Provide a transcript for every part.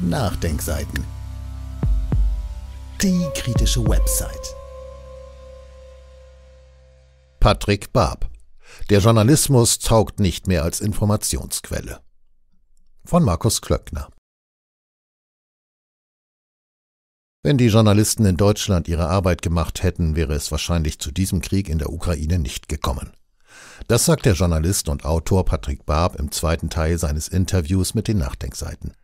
Nachdenkseiten. Die kritische Website. Patrick Barb. Der Journalismus taugt nicht mehr als Informationsquelle. Von Markus Klöckner. Wenn die Journalisten in Deutschland ihre Arbeit gemacht hätten, wäre es wahrscheinlich zu diesem Krieg in der Ukraine nicht gekommen. Das sagt der Journalist und Autor Patrick Barb im zweiten Teil seines Interviews mit den Nachdenkseiten.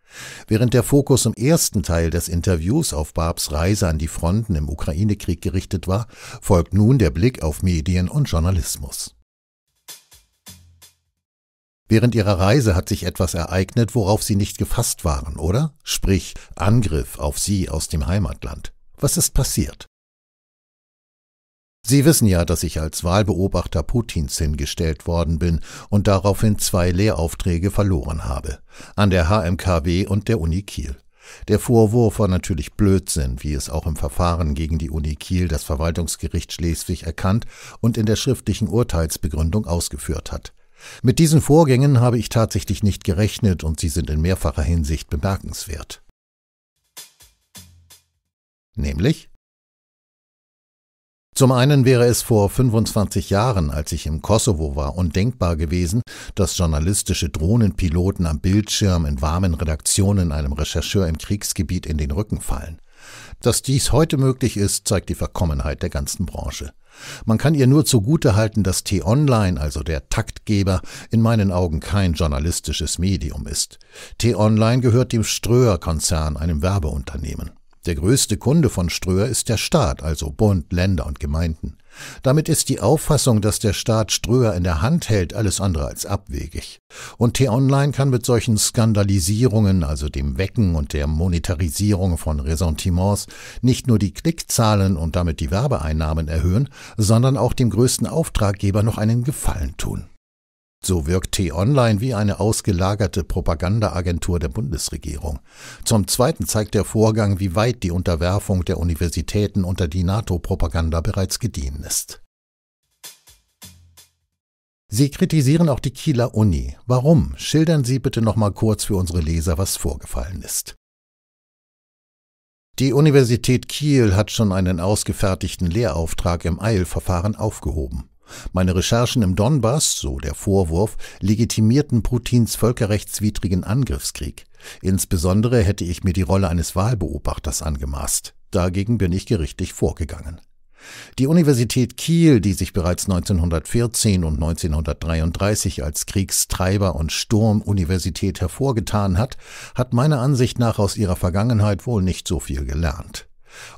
Während der Fokus im ersten Teil des Interviews auf Barbs Reise an die Fronten im Ukraine-Krieg gerichtet war, folgt nun der Blick auf Medien und Journalismus. Während ihrer Reise hat sich etwas ereignet, worauf sie nicht gefasst waren, oder? Sprich Angriff auf sie aus dem Heimatland. Was ist passiert? Sie wissen ja, dass ich als Wahlbeobachter Putins hingestellt worden bin und daraufhin zwei Lehraufträge verloren habe, an der HMKW und der Uni Kiel. Der Vorwurf war natürlich Blödsinn, wie es auch im Verfahren gegen die Uni Kiel das Verwaltungsgericht Schleswig erkannt und in der schriftlichen Urteilsbegründung ausgeführt hat. Mit diesen Vorgängen habe ich tatsächlich nicht gerechnet und sie sind in mehrfacher Hinsicht bemerkenswert. Nämlich? Zum einen wäre es vor 25 Jahren, als ich im Kosovo war, undenkbar gewesen, dass journalistische Drohnenpiloten am Bildschirm in warmen Redaktionen einem Rechercheur im Kriegsgebiet in den Rücken fallen. Dass dies heute möglich ist, zeigt die Verkommenheit der ganzen Branche. Man kann ihr nur zugutehalten, dass T-Online, also der Taktgeber, in meinen Augen kein journalistisches Medium ist. T-Online gehört dem Ströer-Konzern, einem Werbeunternehmen. Der größte Kunde von Ströer ist der Staat, also Bund, Länder und Gemeinden. Damit ist die Auffassung, dass der Staat Ströer in der Hand hält, alles andere als abwegig. Und T-Online kann mit solchen Skandalisierungen, also dem Wecken und der Monetarisierung von Ressentiments, nicht nur die Klickzahlen und damit die Werbeeinnahmen erhöhen, sondern auch dem größten Auftraggeber noch einen Gefallen tun. So wirkt T-Online wie eine ausgelagerte Propagandaagentur der Bundesregierung. Zum Zweiten zeigt der Vorgang, wie weit die Unterwerfung der Universitäten unter die NATO-Propaganda bereits gediehen ist. Sie kritisieren auch die Kieler Uni. Warum? Schildern Sie bitte nochmal kurz für unsere Leser, was vorgefallen ist. Die Universität Kiel hat schon einen ausgefertigten Lehrauftrag im Eilverfahren aufgehoben. Meine Recherchen im Donbass, so der Vorwurf, legitimierten Putins völkerrechtswidrigen Angriffskrieg. Insbesondere hätte ich mir die Rolle eines Wahlbeobachters angemaßt. Dagegen bin ich gerichtlich vorgegangen. Die Universität Kiel, die sich bereits 1914 und 1933 als Kriegstreiber und Sturmuniversität hervorgetan hat, hat meiner Ansicht nach aus ihrer Vergangenheit wohl nicht so viel gelernt.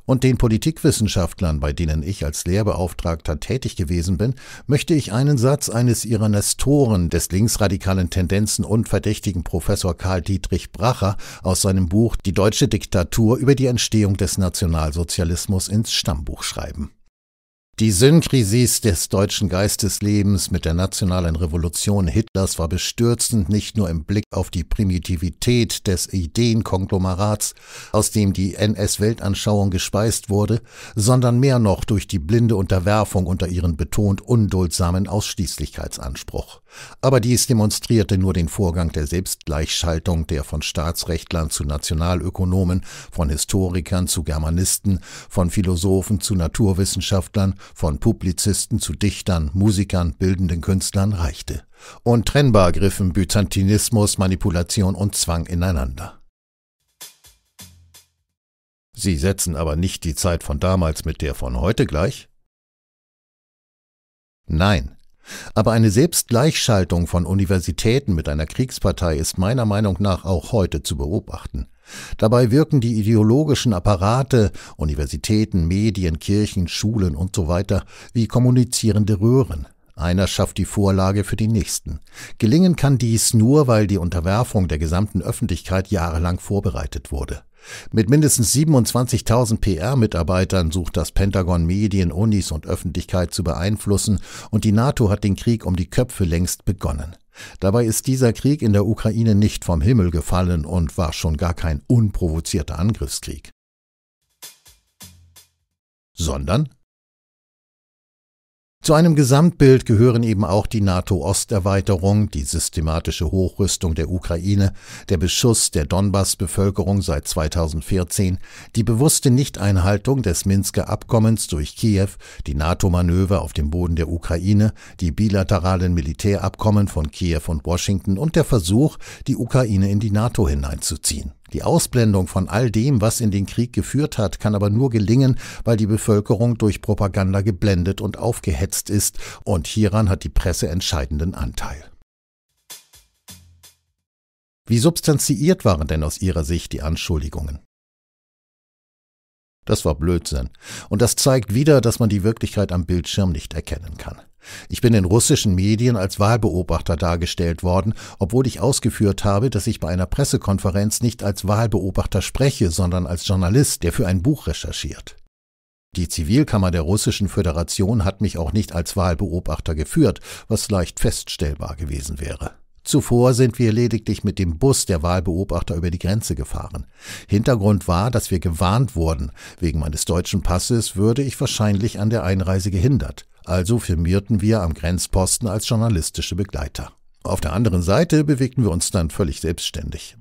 Und den Politikwissenschaftlern, bei denen ich als Lehrbeauftragter tätig gewesen bin, möchte ich einen Satz eines ihrer Nestoren des linksradikalen Tendenzen und verdächtigen Professor Karl Dietrich Bracher aus seinem Buch Die deutsche Diktatur über die Entstehung des Nationalsozialismus ins Stammbuch schreiben. Die Synkrisis des deutschen Geisteslebens mit der nationalen Revolution Hitlers war bestürzend nicht nur im Blick auf die Primitivität des Ideenkonglomerats, aus dem die NS-Weltanschauung gespeist wurde, sondern mehr noch durch die blinde Unterwerfung unter ihren betont unduldsamen Ausschließlichkeitsanspruch. Aber dies demonstrierte nur den Vorgang der Selbstgleichschaltung der von Staatsrechtlern zu Nationalökonomen, von Historikern zu Germanisten, von Philosophen zu Naturwissenschaftlern von Publizisten zu Dichtern, Musikern, bildenden Künstlern reichte. Untrennbar griffen Byzantinismus, Manipulation und Zwang ineinander. Sie setzen aber nicht die Zeit von damals mit der von heute gleich? Nein, aber eine Selbstgleichschaltung von Universitäten mit einer Kriegspartei ist meiner Meinung nach auch heute zu beobachten. Dabei wirken die ideologischen Apparate Universitäten, Medien, Kirchen, Schulen und so weiter wie kommunizierende Röhren. Einer schafft die Vorlage für die nächsten. Gelingen kann dies nur, weil die Unterwerfung der gesamten Öffentlichkeit jahrelang vorbereitet wurde. Mit mindestens 27.000 PR-Mitarbeitern sucht das Pentagon Medien, Unis und Öffentlichkeit zu beeinflussen und die NATO hat den Krieg um die Köpfe längst begonnen. Dabei ist dieser Krieg in der Ukraine nicht vom Himmel gefallen und war schon gar kein unprovozierter Angriffskrieg. Sondern zu einem Gesamtbild gehören eben auch die NATO-Osterweiterung, die systematische Hochrüstung der Ukraine, der Beschuss der Donbass-Bevölkerung seit 2014, die bewusste Nichteinhaltung des Minsker Abkommens durch Kiew, die NATO-Manöver auf dem Boden der Ukraine, die bilateralen Militärabkommen von Kiew und Washington und der Versuch, die Ukraine in die NATO hineinzuziehen. Die Ausblendung von all dem, was in den Krieg geführt hat, kann aber nur gelingen, weil die Bevölkerung durch Propaganda geblendet und aufgehetzt ist, und hieran hat die Presse entscheidenden Anteil. Wie substanziiert waren denn aus Ihrer Sicht die Anschuldigungen? Das war Blödsinn. Und das zeigt wieder, dass man die Wirklichkeit am Bildschirm nicht erkennen kann. Ich bin in russischen Medien als Wahlbeobachter dargestellt worden, obwohl ich ausgeführt habe, dass ich bei einer Pressekonferenz nicht als Wahlbeobachter spreche, sondern als Journalist, der für ein Buch recherchiert. Die Zivilkammer der Russischen Föderation hat mich auch nicht als Wahlbeobachter geführt, was leicht feststellbar gewesen wäre. Zuvor sind wir lediglich mit dem Bus der Wahlbeobachter über die Grenze gefahren. Hintergrund war, dass wir gewarnt wurden. Wegen meines deutschen Passes würde ich wahrscheinlich an der Einreise gehindert also firmierten wir am Grenzposten als journalistische Begleiter. Auf der anderen Seite bewegten wir uns dann völlig selbstständig.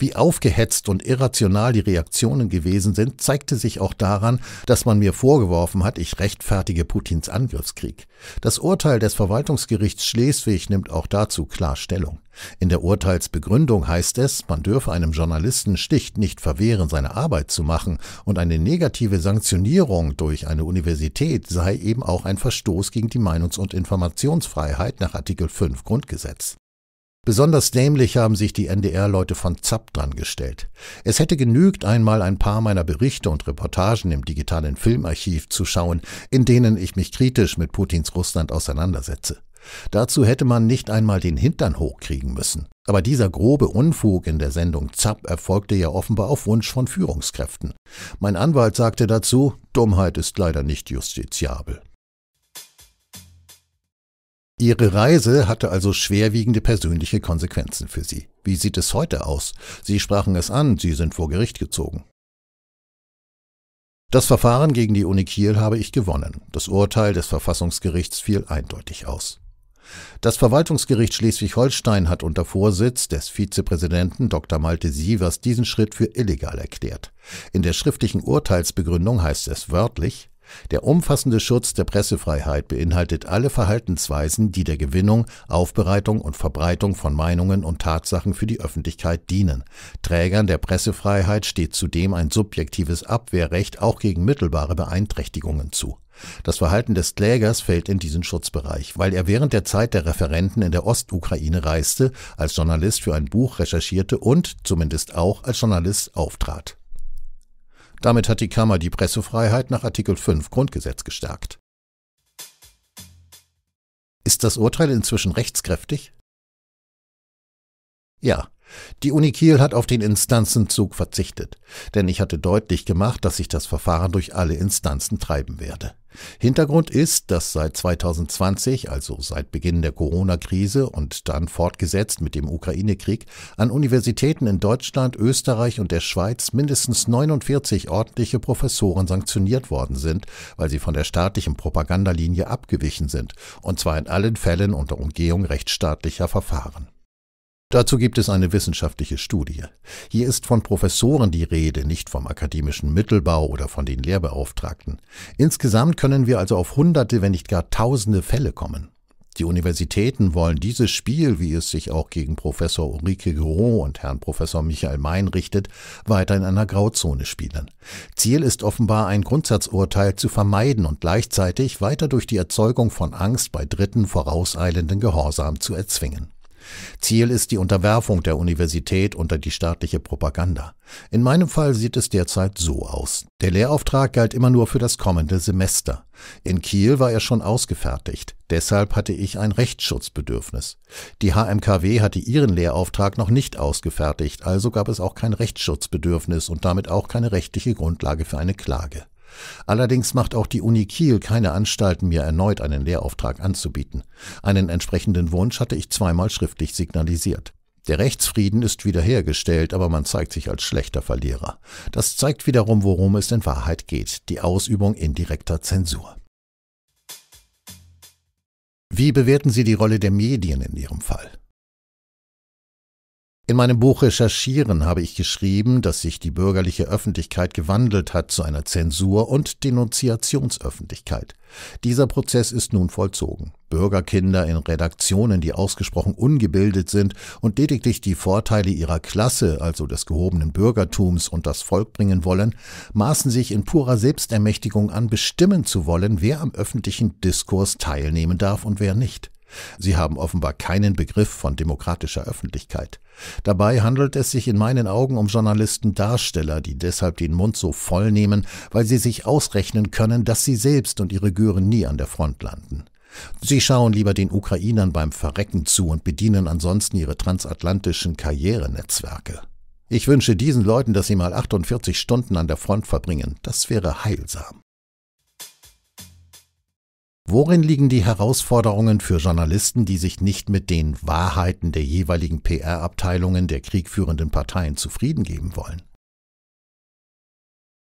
Wie aufgehetzt und irrational die Reaktionen gewesen sind, zeigte sich auch daran, dass man mir vorgeworfen hat, ich rechtfertige Putins Angriffskrieg. Das Urteil des Verwaltungsgerichts Schleswig nimmt auch dazu klar Stellung. In der Urteilsbegründung heißt es, man dürfe einem Journalisten sticht nicht verwehren, seine Arbeit zu machen, und eine negative Sanktionierung durch eine Universität sei eben auch ein Verstoß gegen die Meinungs- und Informationsfreiheit nach Artikel 5 Grundgesetz. Besonders dämlich haben sich die NDR-Leute von Zapp dran gestellt. Es hätte genügt, einmal ein paar meiner Berichte und Reportagen im digitalen Filmarchiv zu schauen, in denen ich mich kritisch mit Putins Russland auseinandersetze. Dazu hätte man nicht einmal den Hintern hochkriegen müssen. Aber dieser grobe Unfug in der Sendung Zapp erfolgte ja offenbar auf Wunsch von Führungskräften. Mein Anwalt sagte dazu, Dummheit ist leider nicht justiziabel. Ihre Reise hatte also schwerwiegende persönliche Konsequenzen für Sie. Wie sieht es heute aus? Sie sprachen es an, Sie sind vor Gericht gezogen. Das Verfahren gegen die Uni Kiel habe ich gewonnen. Das Urteil des Verfassungsgerichts fiel eindeutig aus. Das Verwaltungsgericht Schleswig-Holstein hat unter Vorsitz des Vizepräsidenten Dr. Malte Sievers diesen Schritt für illegal erklärt. In der schriftlichen Urteilsbegründung heißt es wörtlich, der umfassende Schutz der Pressefreiheit beinhaltet alle Verhaltensweisen, die der Gewinnung, Aufbereitung und Verbreitung von Meinungen und Tatsachen für die Öffentlichkeit dienen. Trägern der Pressefreiheit steht zudem ein subjektives Abwehrrecht auch gegen mittelbare Beeinträchtigungen zu. Das Verhalten des Klägers fällt in diesen Schutzbereich, weil er während der Zeit der Referenten in der Ostukraine reiste, als Journalist für ein Buch recherchierte und, zumindest auch, als Journalist auftrat. Damit hat die Kammer die Pressefreiheit nach Artikel 5 Grundgesetz gestärkt. Ist das Urteil inzwischen rechtskräftig? Ja, die Uni Kiel hat auf den Instanzenzug verzichtet, denn ich hatte deutlich gemacht, dass ich das Verfahren durch alle Instanzen treiben werde. Hintergrund ist, dass seit 2020, also seit Beginn der Corona-Krise und dann fortgesetzt mit dem Ukraine-Krieg, an Universitäten in Deutschland, Österreich und der Schweiz mindestens 49 ordentliche Professoren sanktioniert worden sind, weil sie von der staatlichen Propagandalinie abgewichen sind, und zwar in allen Fällen unter Umgehung rechtsstaatlicher Verfahren. Dazu gibt es eine wissenschaftliche Studie. Hier ist von Professoren die Rede, nicht vom akademischen Mittelbau oder von den Lehrbeauftragten. Insgesamt können wir also auf Hunderte, wenn nicht gar Tausende Fälle kommen. Die Universitäten wollen dieses Spiel, wie es sich auch gegen Professor Ulrike Gros und Herrn Professor Michael Mein richtet, weiter in einer Grauzone spielen. Ziel ist offenbar, ein Grundsatzurteil zu vermeiden und gleichzeitig weiter durch die Erzeugung von Angst bei Dritten vorauseilenden Gehorsam zu erzwingen. Ziel ist die Unterwerfung der Universität unter die staatliche Propaganda. In meinem Fall sieht es derzeit so aus. Der Lehrauftrag galt immer nur für das kommende Semester. In Kiel war er schon ausgefertigt. Deshalb hatte ich ein Rechtsschutzbedürfnis. Die HMKW hatte ihren Lehrauftrag noch nicht ausgefertigt, also gab es auch kein Rechtsschutzbedürfnis und damit auch keine rechtliche Grundlage für eine Klage. Allerdings macht auch die Uni Kiel keine Anstalten, mir erneut einen Lehrauftrag anzubieten. Einen entsprechenden Wunsch hatte ich zweimal schriftlich signalisiert. Der Rechtsfrieden ist wiederhergestellt, aber man zeigt sich als schlechter Verlierer. Das zeigt wiederum, worum es in Wahrheit geht, die Ausübung indirekter Zensur. Wie bewerten Sie die Rolle der Medien in Ihrem Fall? In meinem Buch Recherchieren habe ich geschrieben, dass sich die bürgerliche Öffentlichkeit gewandelt hat zu einer Zensur- und Denunziationsöffentlichkeit. Dieser Prozess ist nun vollzogen. Bürgerkinder in Redaktionen, die ausgesprochen ungebildet sind und lediglich die Vorteile ihrer Klasse, also des gehobenen Bürgertums und das Volk bringen wollen, maßen sich in purer Selbstermächtigung an, bestimmen zu wollen, wer am öffentlichen Diskurs teilnehmen darf und wer nicht. Sie haben offenbar keinen Begriff von demokratischer Öffentlichkeit. Dabei handelt es sich in meinen Augen um Journalisten-Darsteller, die deshalb den Mund so voll nehmen, weil sie sich ausrechnen können, dass sie selbst und ihre Gören nie an der Front landen. Sie schauen lieber den Ukrainern beim Verrecken zu und bedienen ansonsten ihre transatlantischen Karrierenetzwerke. Ich wünsche diesen Leuten, dass sie mal 48 Stunden an der Front verbringen. Das wäre heilsam. Worin liegen die Herausforderungen für Journalisten, die sich nicht mit den Wahrheiten der jeweiligen PR-Abteilungen der kriegführenden Parteien zufrieden geben wollen?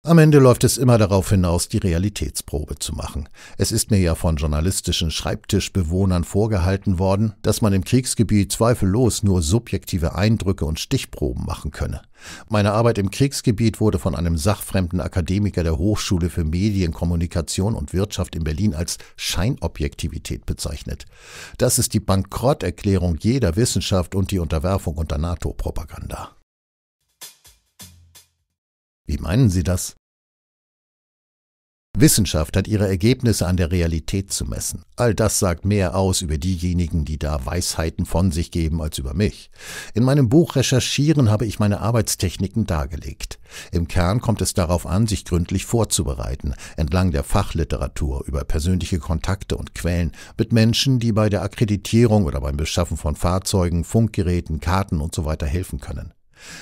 Am Ende läuft es immer darauf hinaus, die Realitätsprobe zu machen. Es ist mir ja von journalistischen Schreibtischbewohnern vorgehalten worden, dass man im Kriegsgebiet zweifellos nur subjektive Eindrücke und Stichproben machen könne. Meine Arbeit im Kriegsgebiet wurde von einem sachfremden Akademiker der Hochschule für Medien, Kommunikation und Wirtschaft in Berlin als Scheinobjektivität bezeichnet. Das ist die Bankrotterklärung jeder Wissenschaft und die Unterwerfung unter NATO-Propaganda meinen Sie das? Wissenschaft hat ihre Ergebnisse an der Realität zu messen. All das sagt mehr aus über diejenigen, die da Weisheiten von sich geben, als über mich. In meinem Buch Recherchieren habe ich meine Arbeitstechniken dargelegt. Im Kern kommt es darauf an, sich gründlich vorzubereiten, entlang der Fachliteratur über persönliche Kontakte und Quellen mit Menschen, die bei der Akkreditierung oder beim Beschaffen von Fahrzeugen, Funkgeräten, Karten usw. So helfen können.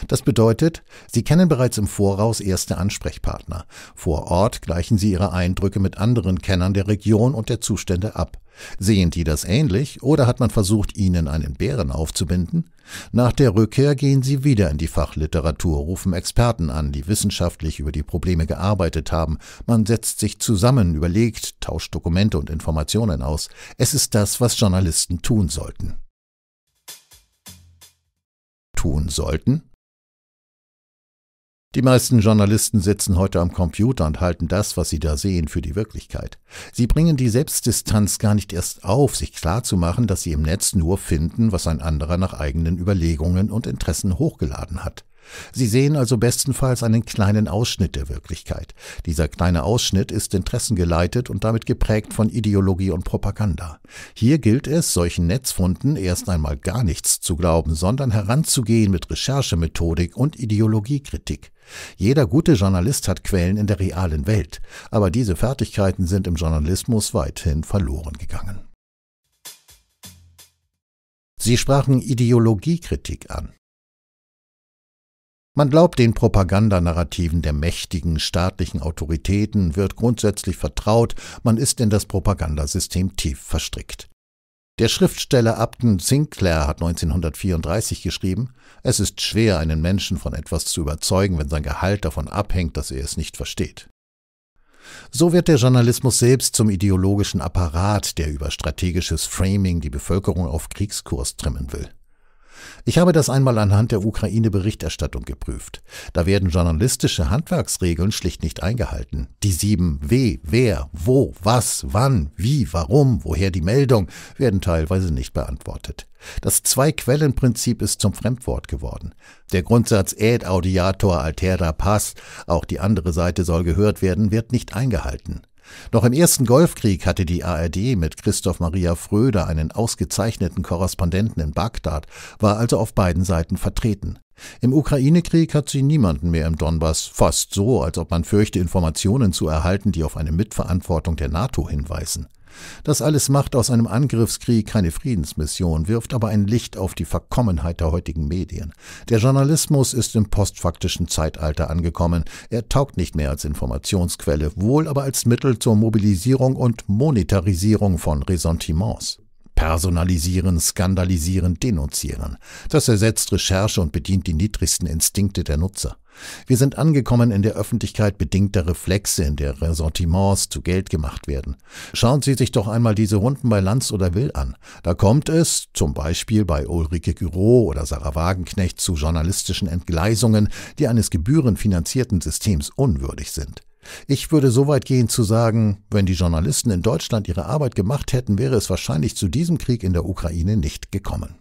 Das bedeutet, Sie kennen bereits im Voraus erste Ansprechpartner. Vor Ort gleichen Sie Ihre Eindrücke mit anderen Kennern der Region und der Zustände ab. Sehen die das ähnlich oder hat man versucht, Ihnen einen Bären aufzubinden? Nach der Rückkehr gehen Sie wieder in die Fachliteratur, rufen Experten an, die wissenschaftlich über die Probleme gearbeitet haben. Man setzt sich zusammen, überlegt, tauscht Dokumente und Informationen aus. Es ist das, was Journalisten tun sollten. Tun sollten? Die meisten Journalisten sitzen heute am Computer und halten das, was sie da sehen, für die Wirklichkeit. Sie bringen die Selbstdistanz gar nicht erst auf, sich klarzumachen, dass sie im Netz nur finden, was ein anderer nach eigenen Überlegungen und Interessen hochgeladen hat. Sie sehen also bestenfalls einen kleinen Ausschnitt der Wirklichkeit. Dieser kleine Ausschnitt ist interessengeleitet und damit geprägt von Ideologie und Propaganda. Hier gilt es, solchen Netzfunden erst einmal gar nichts zu glauben, sondern heranzugehen mit Recherchemethodik und Ideologiekritik. Jeder gute Journalist hat Quellen in der realen Welt, aber diese Fertigkeiten sind im Journalismus weithin verloren gegangen. Sie sprachen Ideologiekritik an. Man glaubt den Propagandanarrativen der mächtigen staatlichen Autoritäten, wird grundsätzlich vertraut, man ist in das Propagandasystem tief verstrickt. Der Schriftsteller Upton Sinclair hat 1934 geschrieben, es ist schwer, einen Menschen von etwas zu überzeugen, wenn sein Gehalt davon abhängt, dass er es nicht versteht. So wird der Journalismus selbst zum ideologischen Apparat, der über strategisches Framing die Bevölkerung auf Kriegskurs trimmen will. Ich habe das einmal anhand der Ukraine-Berichterstattung geprüft. Da werden journalistische Handwerksregeln schlicht nicht eingehalten. Die sieben W, wer, wo, was, wann, wie, warum, woher die Meldung werden teilweise nicht beantwortet. Das Zwei-Quellen-Prinzip ist zum Fremdwort geworden. Der Grundsatz ad audiator altera pass, auch die andere Seite soll gehört werden, wird nicht eingehalten. Noch im ersten Golfkrieg hatte die ARD mit Christoph Maria Fröder einen ausgezeichneten Korrespondenten in Bagdad, war also auf beiden Seiten vertreten. Im Ukraine-Krieg hat sie niemanden mehr im Donbass, fast so, als ob man fürchte, Informationen zu erhalten, die auf eine Mitverantwortung der NATO hinweisen. Das alles macht aus einem Angriffskrieg keine Friedensmission, wirft aber ein Licht auf die Verkommenheit der heutigen Medien. Der Journalismus ist im postfaktischen Zeitalter angekommen. Er taugt nicht mehr als Informationsquelle, wohl aber als Mittel zur Mobilisierung und Monetarisierung von Ressentiments personalisieren, skandalisieren, denunzieren. Das ersetzt Recherche und bedient die niedrigsten Instinkte der Nutzer. Wir sind angekommen in der Öffentlichkeit bedingter Reflexe, in der Ressentiments zu Geld gemacht werden. Schauen Sie sich doch einmal diese Runden bei Lanz oder Will an. Da kommt es, zum Beispiel bei Ulrike Gyro oder Sarah Wagenknecht, zu journalistischen Entgleisungen, die eines gebührenfinanzierten Systems unwürdig sind. Ich würde so weit gehen zu sagen, wenn die Journalisten in Deutschland ihre Arbeit gemacht hätten, wäre es wahrscheinlich zu diesem Krieg in der Ukraine nicht gekommen.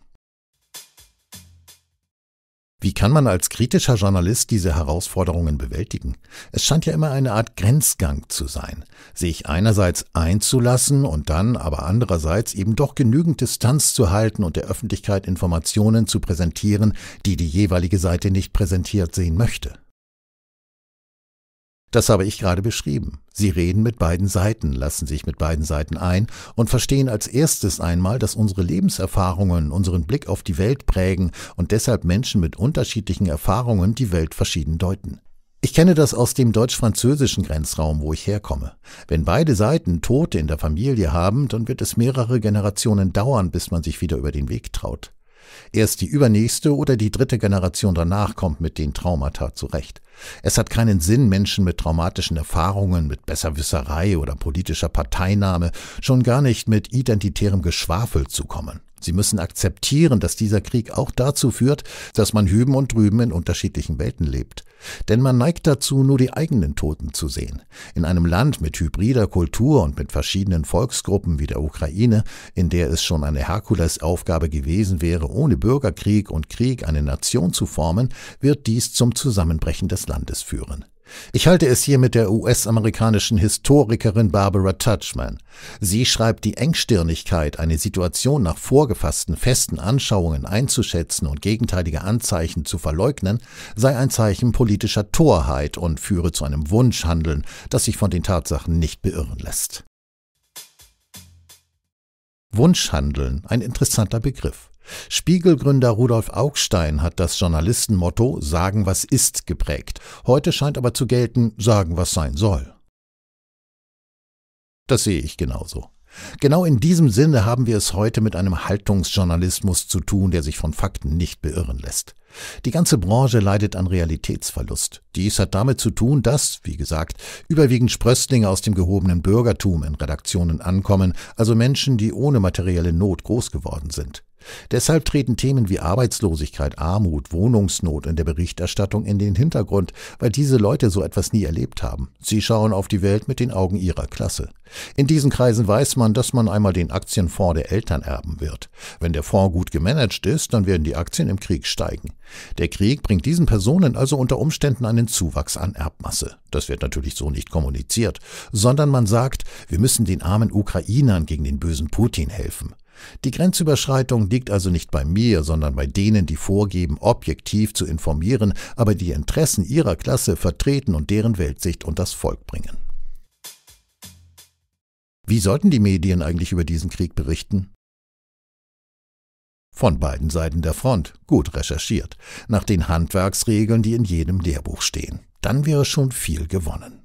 Wie kann man als kritischer Journalist diese Herausforderungen bewältigen? Es scheint ja immer eine Art Grenzgang zu sein, sich einerseits einzulassen und dann aber andererseits eben doch genügend Distanz zu halten und der Öffentlichkeit Informationen zu präsentieren, die die jeweilige Seite nicht präsentiert sehen möchte. Das habe ich gerade beschrieben. Sie reden mit beiden Seiten, lassen sich mit beiden Seiten ein und verstehen als erstes einmal, dass unsere Lebenserfahrungen unseren Blick auf die Welt prägen und deshalb Menschen mit unterschiedlichen Erfahrungen die Welt verschieden deuten. Ich kenne das aus dem deutsch-französischen Grenzraum, wo ich herkomme. Wenn beide Seiten Tote in der Familie haben, dann wird es mehrere Generationen dauern, bis man sich wieder über den Weg traut. Erst die übernächste oder die dritte Generation danach kommt mit den Traumata zurecht. Es hat keinen Sinn, Menschen mit traumatischen Erfahrungen, mit Besserwisserei oder politischer Parteinahme, schon gar nicht mit identitärem Geschwafel zu kommen. Sie müssen akzeptieren, dass dieser Krieg auch dazu führt, dass man hüben und drüben in unterschiedlichen Welten lebt. Denn man neigt dazu, nur die eigenen Toten zu sehen. In einem Land mit hybrider Kultur und mit verschiedenen Volksgruppen wie der Ukraine, in der es schon eine Herkulesaufgabe gewesen wäre, ohne Bürgerkrieg und Krieg eine Nation zu formen, wird dies zum Zusammenbrechen des Landes führen. Ich halte es hier mit der US-amerikanischen Historikerin Barbara Touchman. Sie schreibt die Engstirnigkeit, eine Situation nach vorgefassten festen Anschauungen einzuschätzen und gegenteilige Anzeichen zu verleugnen, sei ein Zeichen politischer Torheit und führe zu einem Wunschhandeln, das sich von den Tatsachen nicht beirren lässt. Wunschhandeln, ein interessanter Begriff. Spiegelgründer Rudolf Augstein hat das Journalistenmotto Sagen, was ist geprägt. Heute scheint aber zu gelten Sagen, was sein soll. Das sehe ich genauso. Genau in diesem Sinne haben wir es heute mit einem Haltungsjournalismus zu tun, der sich von Fakten nicht beirren lässt. Die ganze Branche leidet an Realitätsverlust. Dies hat damit zu tun, dass, wie gesagt, überwiegend Sprösslinge aus dem gehobenen Bürgertum in Redaktionen ankommen, also Menschen, die ohne materielle Not groß geworden sind. Deshalb treten Themen wie Arbeitslosigkeit, Armut, Wohnungsnot in der Berichterstattung in den Hintergrund, weil diese Leute so etwas nie erlebt haben. Sie schauen auf die Welt mit den Augen ihrer Klasse. In diesen Kreisen weiß man, dass man einmal den Aktienfonds der Eltern erben wird. Wenn der Fonds gut gemanagt ist, dann werden die Aktien im Krieg steigen. Der Krieg bringt diesen Personen also unter Umständen einen Zuwachs an Erbmasse. Das wird natürlich so nicht kommuniziert, sondern man sagt, wir müssen den armen Ukrainern gegen den bösen Putin helfen. Die Grenzüberschreitung liegt also nicht bei mir, sondern bei denen, die vorgeben, objektiv zu informieren, aber die Interessen ihrer Klasse vertreten und deren Weltsicht und das Volk bringen. Wie sollten die Medien eigentlich über diesen Krieg berichten? Von beiden Seiten der Front, gut recherchiert, nach den Handwerksregeln, die in jedem Lehrbuch stehen. Dann wäre schon viel gewonnen.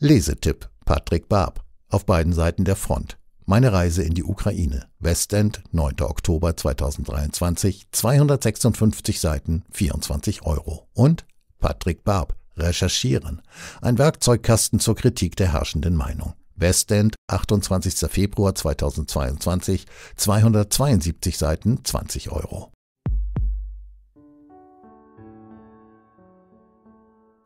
Lesetipp Patrick Barb, auf beiden Seiten der Front, meine Reise in die Ukraine. Westend, 9. Oktober 2023, 256 Seiten, 24 Euro. Und Patrick Barb. Recherchieren. Ein Werkzeugkasten zur Kritik der herrschenden Meinung. Westend, 28. Februar 2022, 272 Seiten, 20 Euro.